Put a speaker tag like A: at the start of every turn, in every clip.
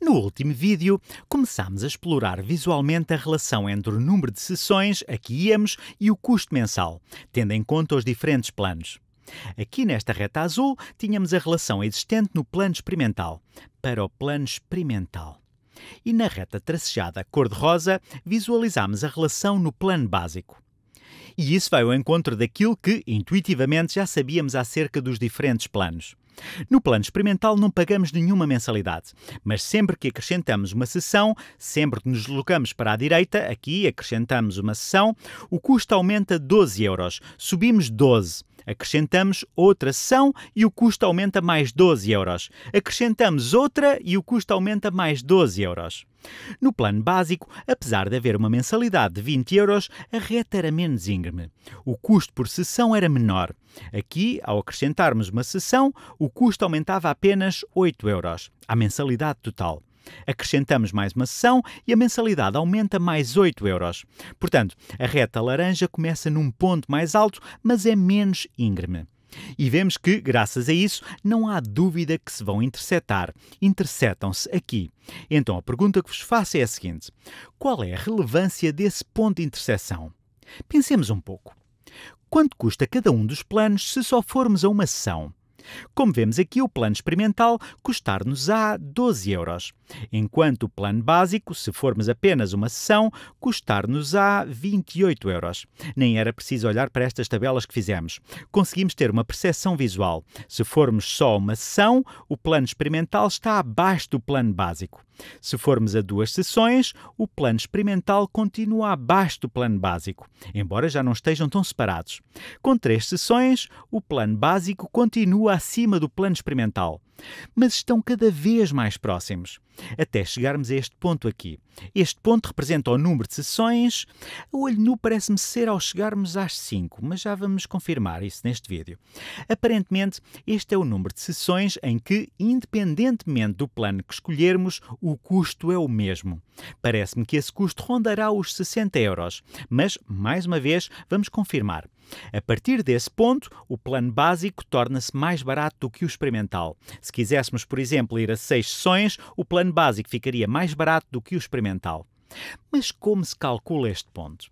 A: No último vídeo, começámos a explorar visualmente a relação entre o número de sessões a que íamos e o custo mensal, tendo em conta os diferentes planos. Aqui nesta reta azul, tínhamos a relação existente no plano experimental, para o plano experimental. E na reta tracejada cor-de-rosa, visualizámos a relação no plano básico. E isso vai ao encontro daquilo que, intuitivamente, já sabíamos acerca dos diferentes planos. No plano experimental não pagamos nenhuma mensalidade, mas sempre que acrescentamos uma sessão, sempre que nos deslocamos para a direita, aqui acrescentamos uma sessão, o custo aumenta 12 euros. Subimos 12. Acrescentamos outra sessão e o custo aumenta mais 12 euros. Acrescentamos outra e o custo aumenta mais 12 euros. No plano básico, apesar de haver uma mensalidade de 20 euros, a reta era menos íngreme. O custo por sessão era menor. Aqui, ao acrescentarmos uma sessão, o custo aumentava apenas 8 euros, à mensalidade total. Acrescentamos mais uma sessão e a mensalidade aumenta mais 8 euros. Portanto, a reta laranja começa num ponto mais alto, mas é menos íngreme. E vemos que, graças a isso, não há dúvida que se vão interceptar. Interceptam-se aqui. Então a pergunta que vos faço é a seguinte: qual é a relevância desse ponto de interseção? Pensemos um pouco. Quanto custa cada um dos planos se só formos a uma sessão? Como vemos aqui, o plano experimental custar-nos-á 12 euros, enquanto o plano básico, se formos apenas uma sessão, custar-nos-á 28 euros. Nem era preciso olhar para estas tabelas que fizemos. Conseguimos ter uma percepção visual. Se formos só uma sessão, o plano experimental está abaixo do plano básico. Se formos a duas sessões, o plano experimental continua abaixo do plano básico, embora já não estejam tão separados. Com três sessões, o plano básico continua acima do plano experimental, mas estão cada vez mais próximos até chegarmos a este ponto aqui. Este ponto representa o número de sessões. O olho nu parece-me ser ao chegarmos às 5, mas já vamos confirmar isso neste vídeo. Aparentemente, este é o número de sessões em que, independentemente do plano que escolhermos, o custo é o mesmo. Parece-me que esse custo rondará os 60 euros, mas, mais uma vez, vamos confirmar. A partir desse ponto, o plano básico torna-se mais barato do que o experimental. Se quiséssemos, por exemplo, ir a 6 sessões, o plano plano básico ficaria mais barato do que o experimental. Mas como se calcula este ponto?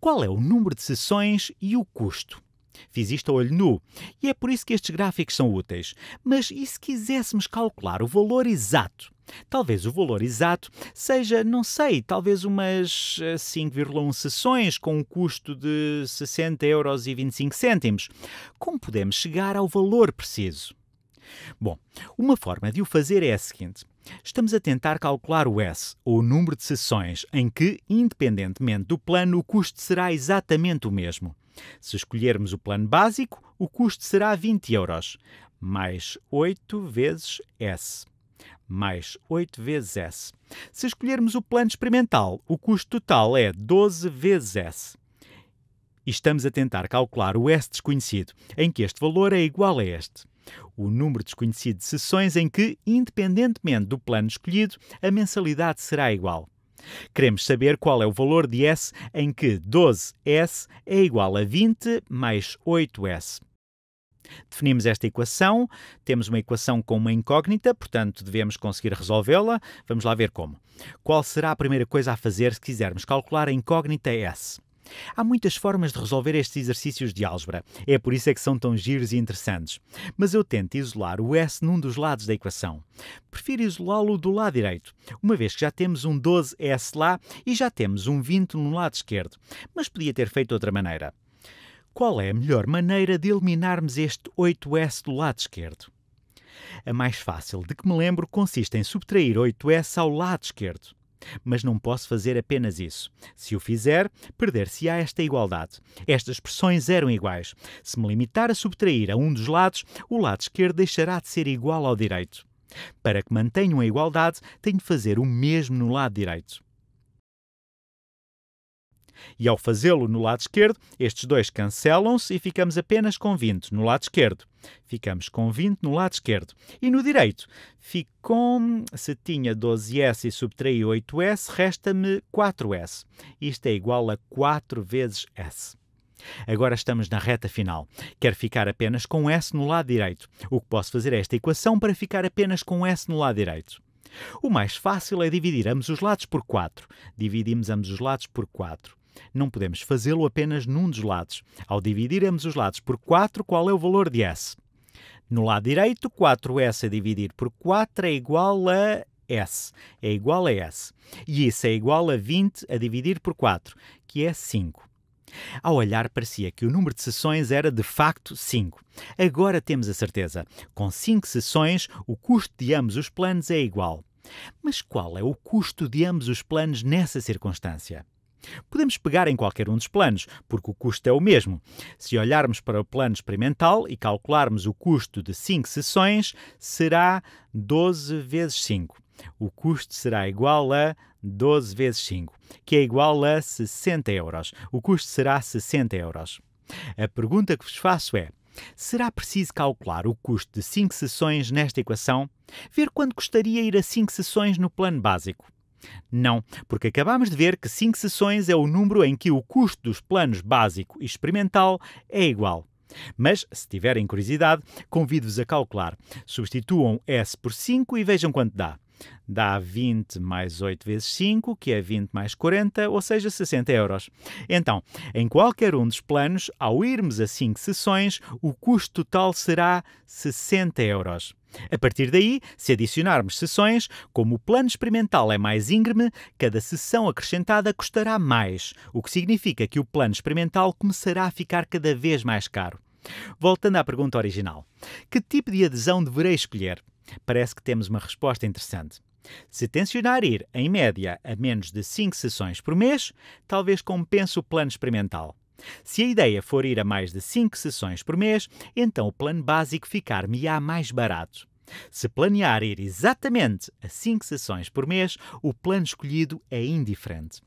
A: Qual é o número de sessões e o custo? Fiz isto a olho nu e é por isso que estes gráficos são úteis. Mas e se quiséssemos calcular o valor exato? Talvez o valor exato seja, não sei, talvez umas 5,1 eh, sessões com um custo de 60 euros e 25 cêntimos. Como podemos chegar ao valor preciso? Bom, uma forma de o fazer é a seguinte: Estamos a tentar calcular o S, ou número de sessões, em que, independentemente do plano, o custo será exatamente o mesmo. Se escolhermos o plano básico, o custo será 20 euros, mais 8 vezes S, mais 8 vezes S. Se escolhermos o plano experimental, o custo total é 12 vezes S. E estamos a tentar calcular o S desconhecido, em que este valor é igual a este o número desconhecido de sessões em que, independentemente do plano escolhido, a mensalidade será igual. Queremos saber qual é o valor de S em que 12S é igual a 20 mais 8S. Definimos esta equação, temos uma equação com uma incógnita, portanto devemos conseguir resolvê-la. Vamos lá ver como. Qual será a primeira coisa a fazer se quisermos calcular a incógnita S? Há muitas formas de resolver estes exercícios de álgebra, é por isso é que são tão giros e interessantes. Mas eu tento isolar o S num dos lados da equação. Prefiro isolá-lo do lado direito, uma vez que já temos um 12S lá e já temos um 20 no lado esquerdo, mas podia ter feito de outra maneira. Qual é a melhor maneira de eliminarmos este 8S do lado esquerdo? A mais fácil de que me lembro consiste em subtrair 8S ao lado esquerdo. Mas não posso fazer apenas isso. Se o fizer, perder-se-á esta igualdade. Estas expressões eram iguais. Se me limitar a subtrair a um dos lados, o lado esquerdo deixará de ser igual ao direito. Para que mantenham a igualdade, tenho de fazer o mesmo no lado direito. E ao fazê-lo no lado esquerdo, estes dois cancelam-se e ficamos apenas com 20 no lado esquerdo. Ficamos com 20 no lado esquerdo. E no direito, ficou. Se tinha 12S e subtraí 8S, resta-me 4S. Isto é igual a 4 vezes S. Agora estamos na reta final. Quero ficar apenas com S no lado direito. O que posso fazer é esta equação para ficar apenas com S no lado direito. O mais fácil é dividir ambos os lados por 4. Dividimos ambos os lados por 4. Não podemos fazê-lo apenas num dos lados. Ao dividirmos os lados por 4, qual é o valor de S? No lado direito, 4S a dividir por 4 é igual a S. É igual a S. E isso é igual a 20 a dividir por 4, que é 5. Ao olhar, parecia que o número de sessões era de facto 5. Agora temos a certeza. Com 5 sessões, o custo de ambos os planos é igual. Mas qual é o custo de ambos os planos nessa circunstância? Podemos pegar em qualquer um dos planos, porque o custo é o mesmo. Se olharmos para o plano experimental e calcularmos o custo de 5 sessões, será 12 vezes 5. O custo será igual a 12 vezes 5, que é igual a 60 euros. O custo será 60 euros. A pergunta que vos faço é: será preciso calcular o custo de 5 sessões nesta equação? Ver quanto custaria ir a 5 sessões no plano básico? Não, porque acabamos de ver que 5 sessões é o número em que o custo dos planos básico e experimental é igual. Mas, se tiverem curiosidade, convido-vos a calcular. Substituam S por 5 e vejam quanto dá dá 20 mais 8 vezes 5, que é 20 mais 40, ou seja, 60 euros. Então, em qualquer um dos planos, ao irmos a 5 sessões, o custo total será 60 euros. A partir daí, se adicionarmos sessões, como o plano experimental é mais íngreme, cada sessão acrescentada custará mais, o que significa que o plano experimental começará a ficar cada vez mais caro. Voltando à pergunta original: que tipo de adesão deverei escolher? parece que temos uma resposta interessante. Se tensionar ir, em média, a menos de 5 sessões por mês, talvez compense o plano experimental. Se a ideia for ir a mais de 5 sessões por mês, então o plano básico ficar-me-á mais barato. Se planear ir exatamente a 5 sessões por mês, o plano escolhido é indiferente.